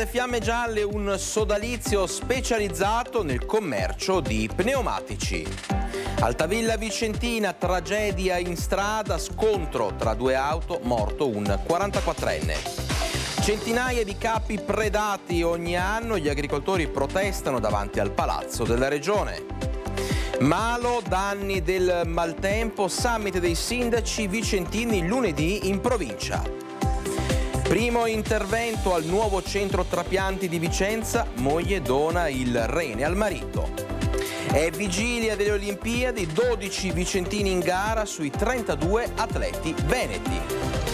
alle fiamme gialle un sodalizio specializzato nel commercio di pneumatici. Altavilla Vicentina, tragedia in strada, scontro tra due auto, morto un 44enne. Centinaia di capi predati ogni anno, gli agricoltori protestano davanti al palazzo della regione. Malo, danni del maltempo, summit dei sindaci vicentini lunedì in provincia. Primo intervento al nuovo centro trapianti di Vicenza, moglie dona il rene al marito. È vigilia delle Olimpiadi, 12 vicentini in gara sui 32 atleti veneti.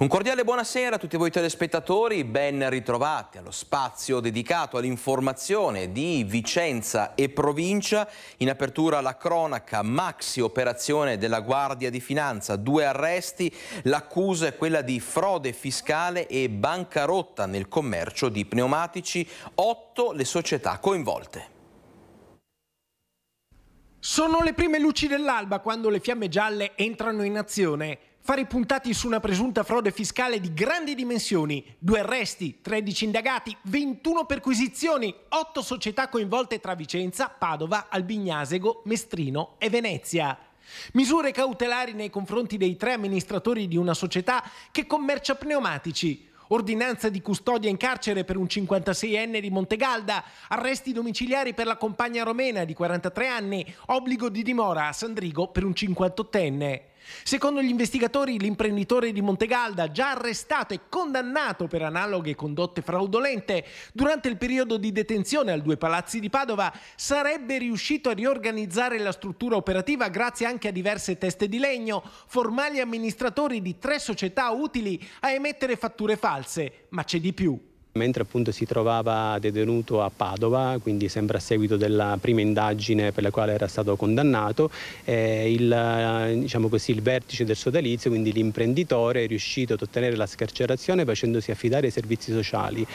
Un cordiale buonasera a tutti voi telespettatori, ben ritrovati allo spazio dedicato all'informazione di Vicenza e provincia. In apertura la cronaca, maxi operazione della Guardia di Finanza, due arresti, l'accusa è quella di frode fiscale e bancarotta nel commercio di pneumatici, otto le società coinvolte. Sono le prime luci dell'alba quando le fiamme gialle entrano in azione. Fare puntati su una presunta frode fiscale di grandi dimensioni, due arresti, 13 indagati, 21 perquisizioni, 8 società coinvolte tra Vicenza, Padova, Albignasego, Mestrino e Venezia. Misure cautelari nei confronti dei tre amministratori di una società che commercia pneumatici, ordinanza di custodia in carcere per un 56enne di Montegalda, arresti domiciliari per la compagna romena di 43 anni, obbligo di dimora a Sandrigo per un 58enne. Secondo gli investigatori, l'imprenditore di Montegalda, già arrestato e condannato per analoghe condotte fraudolente, durante il periodo di detenzione al Due Palazzi di Padova, sarebbe riuscito a riorganizzare la struttura operativa grazie anche a diverse teste di legno, formali amministratori di tre società utili a emettere fatture false. Ma c'è di più. Mentre appunto si trovava detenuto a Padova, quindi sempre a seguito della prima indagine per la quale era stato condannato, eh, il, eh, diciamo così, il, vertice del sodalizio, quindi l'imprenditore, è riuscito ad ottenere la scarcerazione facendosi affidare ai servizi sociali,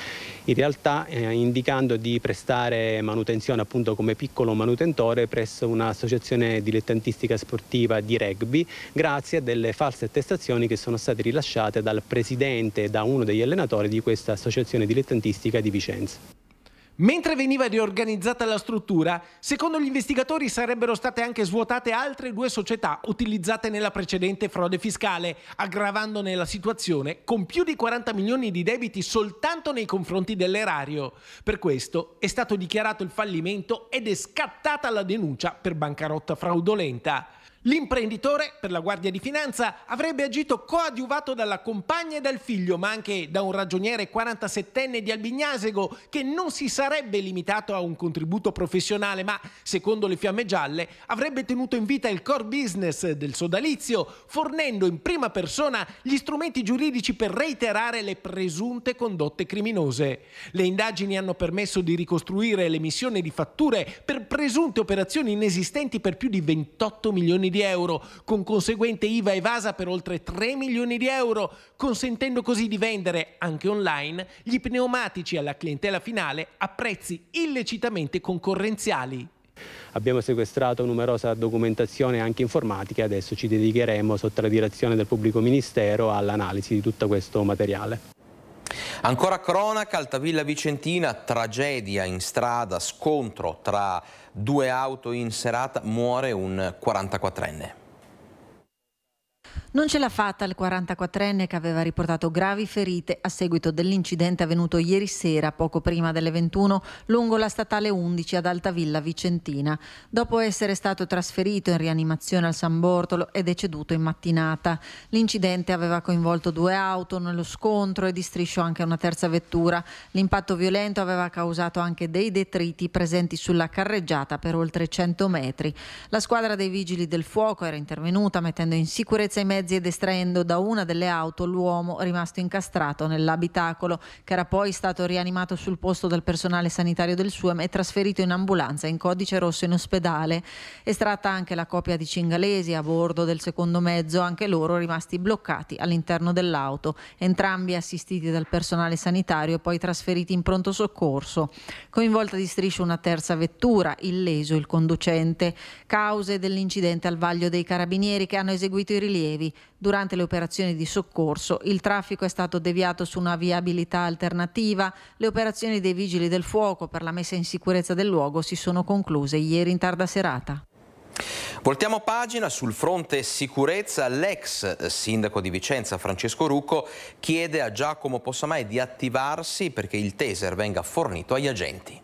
in realtà eh, indicando di prestare manutenzione appunto come piccolo manutentore presso un'associazione dilettantistica sportiva di rugby, grazie a delle false attestazioni che sono state rilasciate dal presidente e da uno degli allenatori di questa associazione di dilettantistica di Vicenza. Mentre veniva riorganizzata la struttura, secondo gli investigatori sarebbero state anche svuotate altre due società utilizzate nella precedente frode fiscale, aggravandone la situazione con più di 40 milioni di debiti soltanto nei confronti dell'erario. Per questo è stato dichiarato il fallimento ed è scattata la denuncia per bancarotta fraudolenta. L'imprenditore, per la Guardia di Finanza, avrebbe agito coadiuvato dalla compagna e dal figlio, ma anche da un ragioniere 47enne di Albignasego che non si sarebbe limitato a un contributo professionale, ma, secondo le fiamme gialle, avrebbe tenuto in vita il core business del sodalizio, fornendo in prima persona gli strumenti giuridici per reiterare le presunte condotte criminose. Le indagini hanno permesso di ricostruire l'emissione di fatture per presunte operazioni inesistenti per più di 28 milioni di euro di euro, con conseguente IVA evasa per oltre 3 milioni di euro, consentendo così di vendere, anche online, gli pneumatici alla clientela finale a prezzi illecitamente concorrenziali. Abbiamo sequestrato numerosa documentazione anche informatica e adesso ci dedicheremo sotto la direzione del pubblico ministero all'analisi di tutto questo materiale. Ancora cronaca, Altavilla Vicentina, tragedia in strada, scontro tra due auto in serata, muore un 44enne. Non ce l'ha fatta il 44enne che aveva riportato gravi ferite a seguito dell'incidente avvenuto ieri sera, poco prima delle 21, lungo la statale 11 ad Altavilla Vicentina. Dopo essere stato trasferito in rianimazione al San Bortolo è deceduto in mattinata. L'incidente aveva coinvolto due auto nello scontro e di striscio anche una terza vettura. L'impatto violento aveva causato anche dei detriti presenti sulla carreggiata per oltre 100 metri. La squadra dei vigili del fuoco era intervenuta mettendo in sicurezza i mezzi mezzi ed estraendo da una delle auto l'uomo rimasto incastrato nell'abitacolo, che era poi stato rianimato sul posto dal personale sanitario del SUEM e trasferito in ambulanza in codice rosso in ospedale. Estratta anche la coppia di cingalesi a bordo del secondo mezzo, anche loro rimasti bloccati all'interno dell'auto, entrambi assistiti dal personale sanitario e poi trasferiti in pronto soccorso. Coinvolta di striscio una terza vettura, illeso il conducente. Cause dell'incidente al vaglio dei carabinieri che hanno eseguito i rilievi. Durante le operazioni di soccorso il traffico è stato deviato su una viabilità alternativa. Le operazioni dei vigili del fuoco per la messa in sicurezza del luogo si sono concluse ieri in tarda serata. Voltiamo pagina sul fronte sicurezza. L'ex sindaco di Vicenza Francesco Rucco chiede a Giacomo Possamai di attivarsi perché il taser venga fornito agli agenti.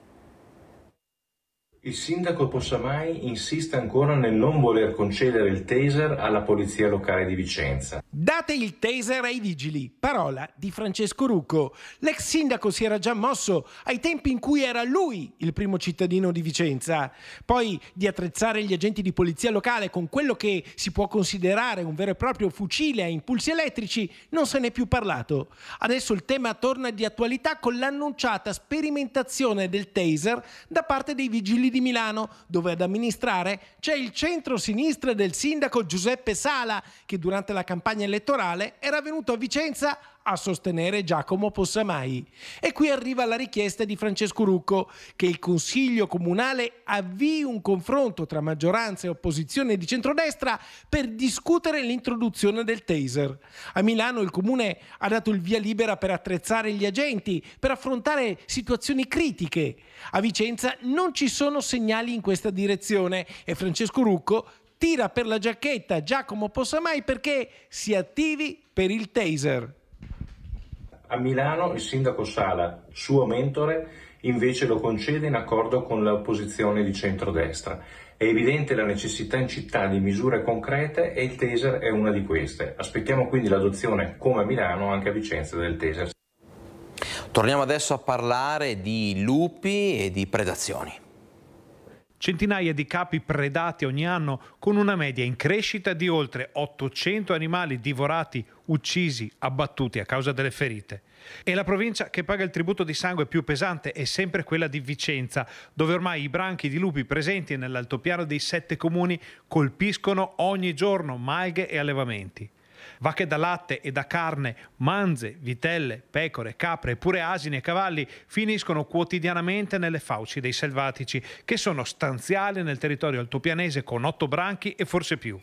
Il sindaco Possamai insiste ancora nel non voler concedere il taser alla polizia locale di Vicenza. Date il taser ai vigili, parola di Francesco Rucco. L'ex sindaco si era già mosso ai tempi in cui era lui il primo cittadino di Vicenza. Poi di attrezzare gli agenti di polizia locale con quello che si può considerare un vero e proprio fucile a impulsi elettrici non se n'è più parlato. Adesso il tema torna di attualità con l'annunciata sperimentazione del taser da parte dei vigili Fieri di Milano, dove ad amministrare c'è il centro-sinistra del sindaco Giuseppe Sala, che durante la campagna elettorale era venuto a Vicenza a sostenere Giacomo Possamai. E qui arriva la richiesta di Francesco Rucco che il Consiglio Comunale avvii un confronto tra maggioranza e opposizione di centrodestra per discutere l'introduzione del taser. A Milano il Comune ha dato il via libera per attrezzare gli agenti, per affrontare situazioni critiche. A Vicenza non ci sono segnali in questa direzione e Francesco Rucco tira per la giacchetta Giacomo Possamai perché si attivi per il taser. A Milano il sindaco Sala, suo mentore, invece lo concede in accordo con l'opposizione di centrodestra. È evidente la necessità in città di misure concrete e il Teser è una di queste. Aspettiamo quindi l'adozione, come a Milano, anche a Vicenza del Teser. Torniamo adesso a parlare di lupi e di predazioni centinaia di capi predati ogni anno, con una media in crescita di oltre 800 animali divorati, uccisi, abbattuti a causa delle ferite. E la provincia che paga il tributo di sangue più pesante è sempre quella di Vicenza, dove ormai i branchi di lupi presenti nell'altopiano dei sette comuni colpiscono ogni giorno malghe e allevamenti vacche da latte e da carne, manze, vitelle, pecore, capre, pure asini e cavalli finiscono quotidianamente nelle fauci dei selvatici, che sono stanziali nel territorio altopianese con otto branchi e forse più.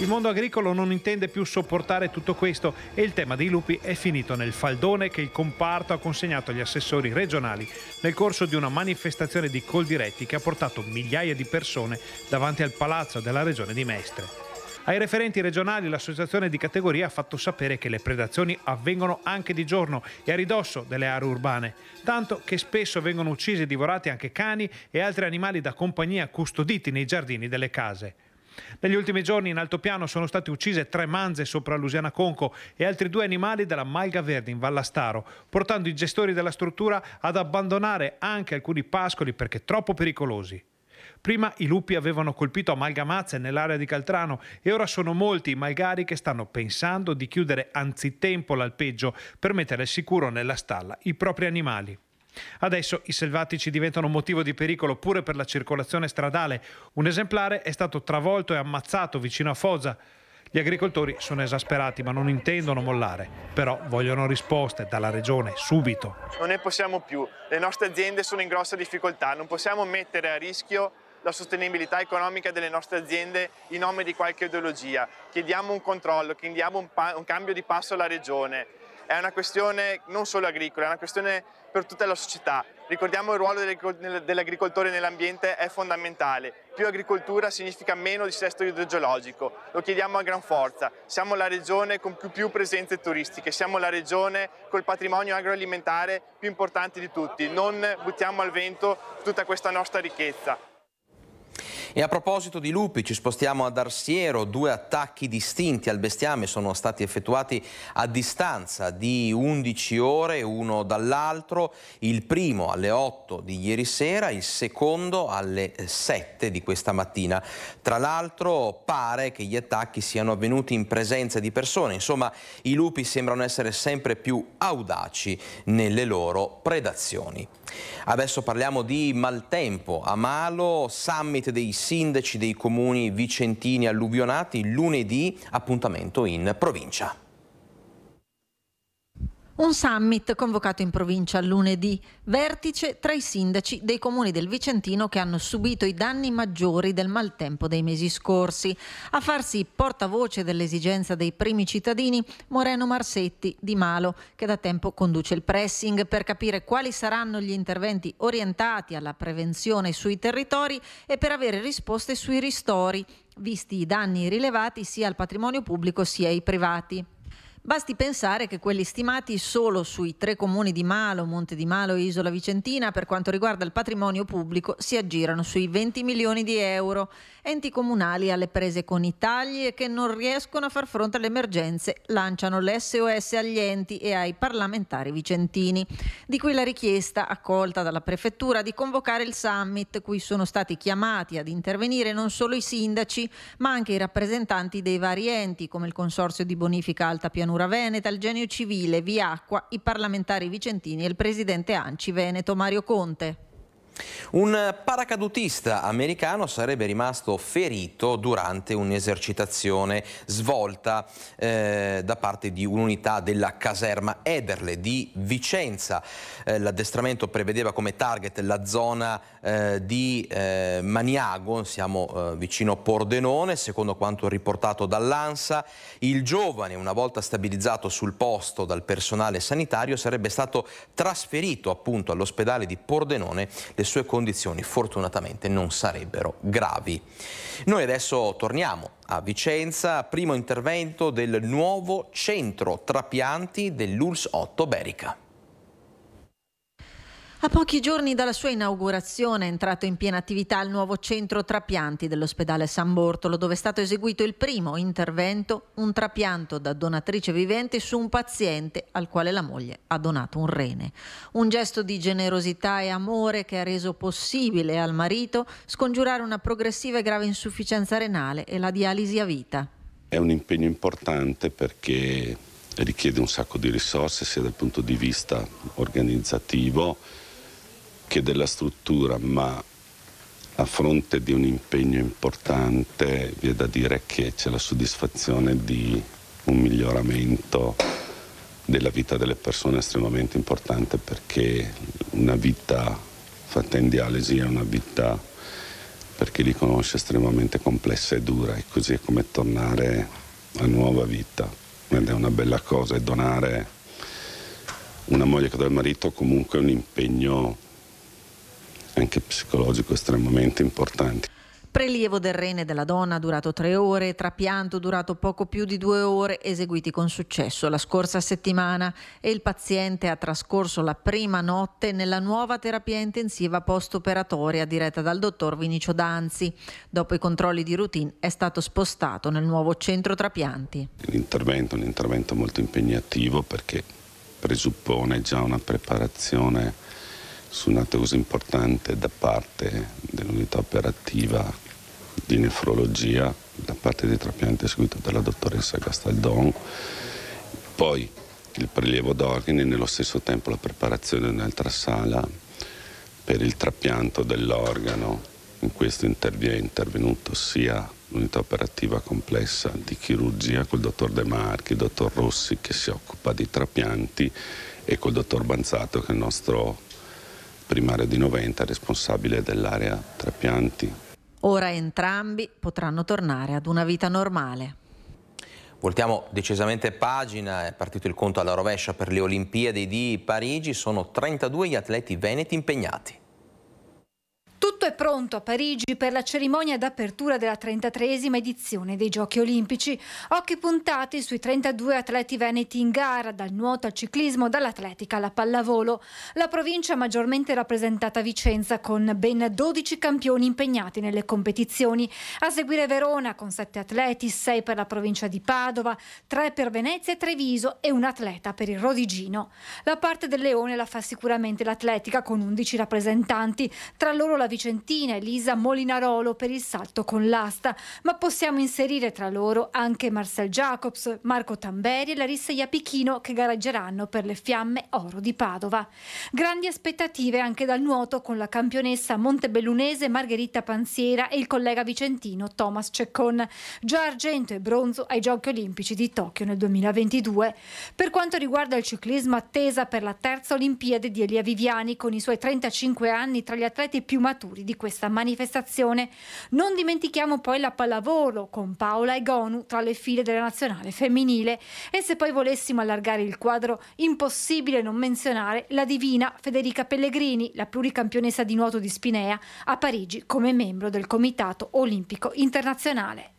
Il mondo agricolo non intende più sopportare tutto questo e il tema dei lupi è finito nel faldone che il comparto ha consegnato agli assessori regionali nel corso di una manifestazione di Coldiretti che ha portato migliaia di persone davanti al palazzo della regione di Mestre. Ai referenti regionali l'associazione di categoria ha fatto sapere che le predazioni avvengono anche di giorno e a ridosso delle aree urbane, tanto che spesso vengono uccisi e divorati anche cani e altri animali da compagnia custoditi nei giardini delle case. Negli ultimi giorni in altopiano sono state uccise tre manze sopra Lusiana Conco e altri due animali della Malga Verde in Vallastaro, portando i gestori della struttura ad abbandonare anche alcuni pascoli perché troppo pericolosi. Prima i lupi avevano colpito amalgamazze nell'area di Caltrano e ora sono molti i malgari che stanno pensando di chiudere anzitempo l'alpeggio per mettere al sicuro nella stalla i propri animali. Adesso i selvatici diventano motivo di pericolo pure per la circolazione stradale. Un esemplare è stato travolto e ammazzato vicino a Foggia. Gli agricoltori sono esasperati ma non intendono mollare, però vogliono risposte dalla regione subito. Non ne possiamo più, le nostre aziende sono in grossa difficoltà, non possiamo mettere a rischio la sostenibilità economica delle nostre aziende in nome di qualche ideologia. Chiediamo un controllo, chiediamo un, un cambio di passo alla regione, è una questione non solo agricola, è una questione per tutta la società. Ricordiamo il ruolo dell'agricoltore nell'ambiente è fondamentale. Più agricoltura significa meno dissesto idrogeologico. Lo chiediamo a gran forza. Siamo la regione con più, presenze turistiche, siamo la regione col patrimonio agroalimentare più importante di tutti. Non buttiamo al vento tutta questa nostra ricchezza. E a proposito di lupi ci spostiamo ad Arsiero, due attacchi distinti al bestiame sono stati effettuati a distanza di 11 ore uno dall'altro, il primo alle 8 di ieri sera, il secondo alle 7 di questa mattina. Tra l'altro pare che gli attacchi siano avvenuti in presenza di persone, insomma i lupi sembrano essere sempre più audaci nelle loro predazioni. Adesso parliamo di maltempo, a Malo, summit dei sindaci dei comuni vicentini alluvionati lunedì appuntamento in provincia. Un summit convocato in provincia lunedì, vertice tra i sindaci dei comuni del Vicentino che hanno subito i danni maggiori del maltempo dei mesi scorsi. A farsi portavoce dell'esigenza dei primi cittadini, Moreno Marsetti di Malo, che da tempo conduce il pressing per capire quali saranno gli interventi orientati alla prevenzione sui territori e per avere risposte sui ristori, visti i danni rilevati sia al patrimonio pubblico sia ai privati. Basti pensare che quelli stimati solo sui tre comuni di Malo, Monte di Malo e Isola Vicentina per quanto riguarda il patrimonio pubblico si aggirano sui 20 milioni di euro. Enti comunali alle prese con i tagli e che non riescono a far fronte alle emergenze lanciano l'SOS agli enti e ai parlamentari vicentini. Di qui la richiesta accolta dalla prefettura di convocare il summit cui sono stati chiamati ad intervenire non solo i sindaci ma anche i rappresentanti dei vari enti come il Consorzio di Bonifica Alta Pianura pianura veneta, il genio civile, via acqua, i parlamentari vicentini e il presidente Anci Veneto Mario Conte. Un paracadutista americano sarebbe rimasto ferito durante un'esercitazione svolta eh, da parte di un'unità della caserma Ederle di Vicenza. Eh, l'addestramento prevedeva come target la zona eh, di eh, Maniago, siamo eh, vicino Pordenone, secondo quanto riportato dall'ANSA. Il giovane, una volta stabilizzato sul posto dal personale sanitario, sarebbe stato trasferito appunto all'ospedale di Pordenone. Le sue condizioni fortunatamente non sarebbero gravi. Noi adesso torniamo a Vicenza, primo intervento del nuovo centro trapianti dell'URSS 8 Berica. A pochi giorni dalla sua inaugurazione è entrato in piena attività il nuovo centro trapianti dell'ospedale San Bortolo, dove è stato eseguito il primo intervento, un trapianto da donatrice vivente su un paziente al quale la moglie ha donato un rene. Un gesto di generosità e amore che ha reso possibile al marito scongiurare una progressiva e grave insufficienza renale e la dialisi a vita. È un impegno importante perché richiede un sacco di risorse sia dal punto di vista organizzativo, che della struttura, ma a fronte di un impegno importante vi è da dire che c'è la soddisfazione di un miglioramento della vita delle persone estremamente importante perché una vita fatta in dialisi è una vita per chi li conosce estremamente complessa e dura e così è come tornare a nuova vita ed è una bella cosa e donare una moglie che dal marito comunque è un impegno anche psicologico estremamente importanti. Prelievo del rene della donna durato tre ore, trapianto durato poco più di due ore, eseguiti con successo la scorsa settimana e il paziente ha trascorso la prima notte nella nuova terapia intensiva post-operatoria diretta dal dottor Vinicio Danzi. Dopo i controlli di routine è stato spostato nel nuovo centro trapianti. L'intervento è un intervento molto impegnativo perché presuppone già una preparazione su un atto così importante da parte dell'unità operativa di nefrologia, da parte dei trapianti seguito dalla dottoressa Castaldon, poi il prelievo d'organi e nello stesso tempo la preparazione in un'altra sala per il trapianto dell'organo. In questo interviene intervenuto sia l'unità operativa complessa di chirurgia col dottor De Marchi, il dottor Rossi che si occupa di trapianti e col dottor Banzato che è il nostro primaria di Noventa, responsabile dell'area trapianti. Ora entrambi potranno tornare ad una vita normale. Voltiamo decisamente pagina, è partito il conto alla rovescia per le Olimpiadi di Parigi, sono 32 gli atleti veneti impegnati è pronto a Parigi per la cerimonia d'apertura della 33esima edizione dei Giochi Olimpici. Occhi puntati sui 32 atleti veneti in gara, dal nuoto al ciclismo, dall'atletica alla pallavolo. La provincia maggiormente rappresentata a Vicenza con ben 12 campioni impegnati nelle competizioni. A seguire Verona con 7 atleti, 6 per la provincia di Padova, 3 per Venezia e Treviso e un atleta per il Rodigino. La parte del Leone la fa sicuramente l'atletica con 11 rappresentanti, tra loro la Vicentina Valentina Elisa Molinarolo per il salto con l'asta, ma possiamo inserire tra loro anche Marcel Jacobs, Marco Tamberi e Larissa Iapichino che gareggeranno per le Fiamme Oro di Padova. Grandi aspettative anche dal nuoto con la campionessa montebellunese Margherita Pansiera e il collega vicentino Thomas Ceccon, già argento e bronzo ai Giochi Olimpici di Tokyo nel 2022. Per quanto riguarda il ciclismo, attesa per la terza Olimpiade di Elia Viviani con i suoi 35 anni tra gli atleti più maturi di di questa manifestazione. Non dimentichiamo poi la pallavolo con Paola e Gonu tra le file della nazionale femminile e se poi volessimo allargare il quadro impossibile non menzionare la divina Federica Pellegrini, la pluricampionessa di nuoto di Spinea, a Parigi come membro del Comitato Olimpico Internazionale.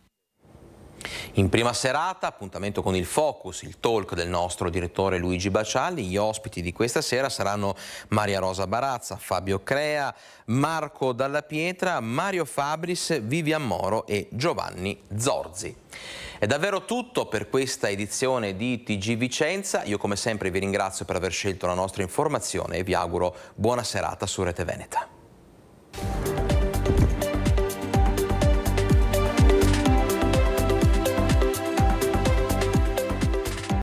In prima serata, appuntamento con il Focus, il talk del nostro direttore Luigi Bacialli. Gli ospiti di questa sera saranno Maria Rosa Barazza, Fabio Crea, Marco Dalla Pietra, Mario Fabris, Vivian Moro e Giovanni Zorzi. È davvero tutto per questa edizione di TG Vicenza. Io come sempre vi ringrazio per aver scelto la nostra informazione e vi auguro buona serata su Rete Veneta.